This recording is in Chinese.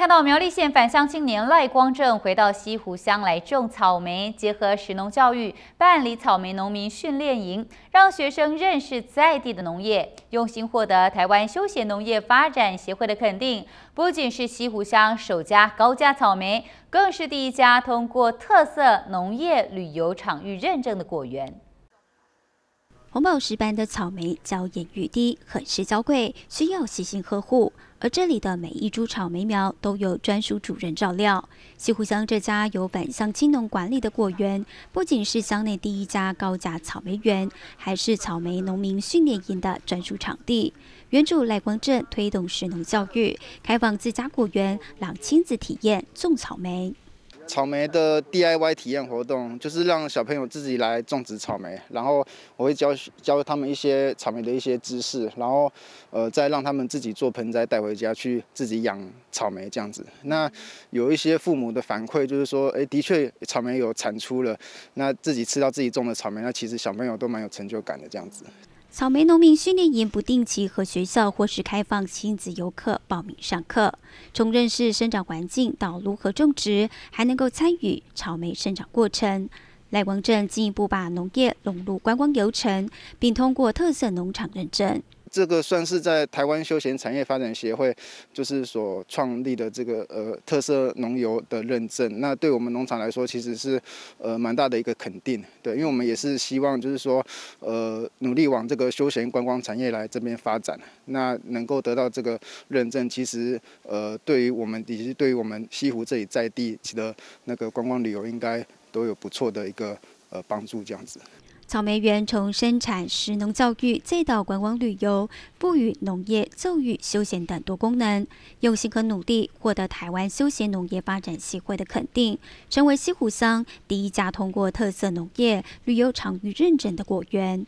看到苗栗县返乡青年赖光正回到西湖乡来种草莓，结合实农教育办理草莓农民训练营，让学生认识在地的农业，用心获得台湾休闲农业发展协会的肯定。不仅是西湖乡首家高价草莓，更是第一家通过特色农业旅游场域认证的果园。红宝石般的草莓娇艳欲滴，很是娇贵，需要细心呵护。而这里的每一株草莓苗都有专属主人照料。西湖乡这家由返乡青农管理的果园，不仅是乡内第一家高价草莓园，还是草莓农民训练营的专属场地。园主赖光正推动时农教育，开放自家果园让亲子体验种草莓。草莓的 DIY 体验活动，就是让小朋友自己来种植草莓，然后我会教教他们一些草莓的一些知识，然后呃再让他们自己做盆栽带回家去自己养草莓这样子。那有一些父母的反馈就是说，哎，的确草莓有产出了，那自己吃到自己种的草莓，那其实小朋友都蛮有成就感的这样子。草莓农民训练营不定期和学校或是开放亲子游客报名上课，从认识生长环境到如何种植，还能够参与草莓生长过程。赖光镇进一步把农业融入观光游程，并通过特色农场认证。这个算是在台湾休闲产业发展协会，就是所创立的这个呃特色农游的认证。那对我们农场来说，其实是呃蛮大的一个肯定，对，因为我们也是希望就是说，呃努力往这个休闲观光产业来这边发展。那能够得到这个认证，其实呃对于我们以及对于我们西湖这里在地的那个观光旅游，应该都有不错的一个呃帮助，这样子。草莓园从生产、农教育再到观光旅游，赋予农业、教育、休闲等多功能，用心和努力获得台湾休闲农业发展协会的肯定，成为西湖乡第一家通过特色农业旅游场域认证的果园。